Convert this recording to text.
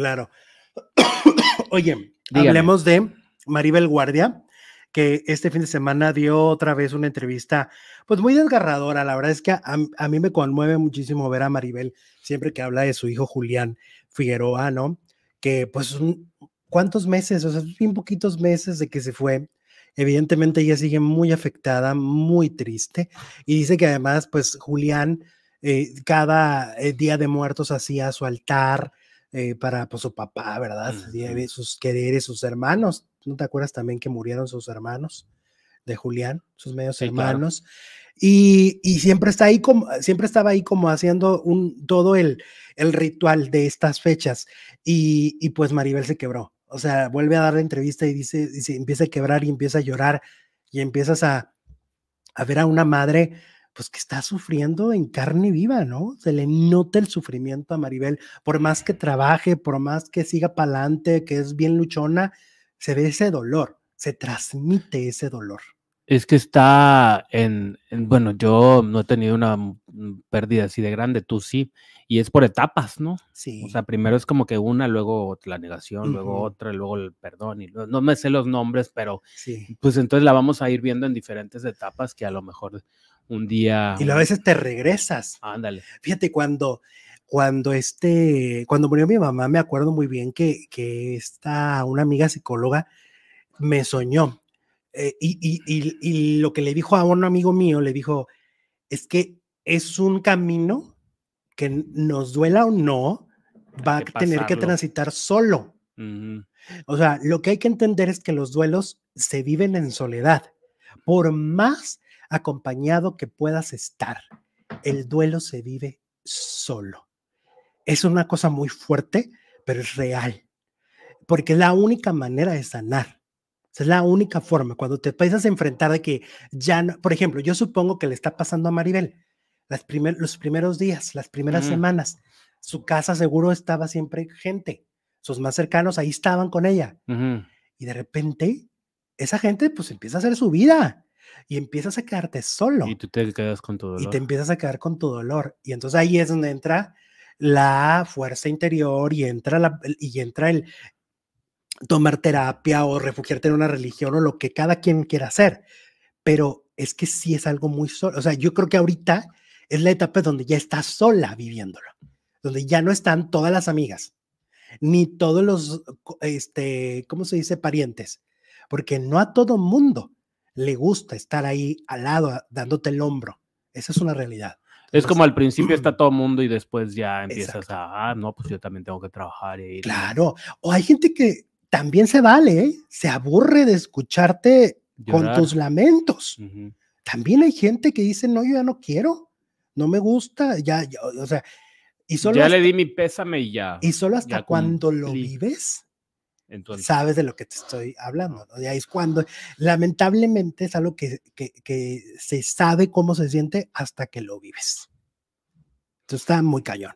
Claro. Oye, hablemos de Maribel Guardia, que este fin de semana dio otra vez una entrevista, pues muy desgarradora. La verdad es que a, mí me conmueve muchísimo ver a Maribel siempre que habla de su hijo Julián Figueroa, ¿no? Que pues, ¿cuántos meses? O sea, bien poquitos meses de que se fue. Evidentemente ella sigue muy afectada, muy triste. Y dice que además, pues Julián, eh, cada eh, día de muertos hacía su altar, eh, para pues, su papá, ¿verdad? Sus quereres, sus hermanos. ¿No te acuerdas también que murieron sus hermanos de Julián, sus medios hermanos? Y, y, siempre, está ahí como, siempre estaba ahí como haciendo un, todo el, el ritual de estas fechas. Y, y, pues Maribel se quebró. O sea, vuelve a dar la entrevista y dice, dice, empieza a quebrar y empieza a llorar y empiezas a, a ver a una madre pues que está sufriendo en carne viva, ¿no? Se le nota el sufrimiento a Maribel, por más que trabaje, por más que siga para adelante, que es bien luchona, se ve ese dolor, se transmite ese dolor. Es que está en, bueno, yo no he tenido una pérdida así de grande, tú sí, y es por etapas, ¿no? Sí. O sea, primero es como que una, luego la negación, luego otra, luego el perdón, y no me sé los nombres, pero sí. pues entonces la vamos a ir viendo en diferentes etapas que a lo mejor un día. Y a veces te regresas. Ándale. Fíjate, cuando, cuando este, cuando murió mi mamá, me acuerdo muy bien que, que esta, una amiga psicóloga me soñó. Eh, y, y, y, lo que le dijo a un amigo mío, le dijo, es que es un camino que nos duela o no, va a tener que transitar solo. O sea, lo que hay que entender es que los duelos se viven en soledad. Por más acompañado que puedas estar. El duelo se vive solo. Es una cosa muy fuerte, pero es real, porque es la única manera de sanar. Es la única forma. Cuando te empiezas a enfrentar de que ya, no, por ejemplo, yo supongo que le está pasando a Maribel los primeros días, las primeras mm. semanas. Su casa seguro estaba siempre gente. Sus más cercanos ahí estaban con ella. Y de repente, esa gente pues empieza a hacer su vida y empiezas a quedarte solo. Y tú te quedas con tu dolor. Y te empiezas a quedar con tu dolor. Y entonces ahí es donde entra la fuerza interior y entra, la, y entra el tomar terapia o refugiarte en una religión o lo que cada quien quiera hacer. Pero es que sí es algo muy solo. O sea, yo creo que ahorita es la etapa donde ya estás sola viviéndolo, donde ya no están todas las amigas, ni todos los, este, ¿cómo se dice? Parientes, porque no a todo mundo le gusta estar ahí al lado, dándote el hombro. Esa es una realidad. es como al principio está todo mundo y después ya empiezas a, ah, no, pues yo también tengo que trabajar. claro, o hay gente que también se vale, ¿eh? se aburre de escucharte con tus lamentos. También hay gente que dice, no, yo ya no quiero, no me gusta, ya, o sea, y solo... Ya le di mi pésame y ya. Y solo hasta cuando lo vives, sabes de lo que te estoy hablando. ahí es cuando, lamentablemente, es algo que, que, se sabe cómo se siente hasta que lo vives. Entonces está muy cañón.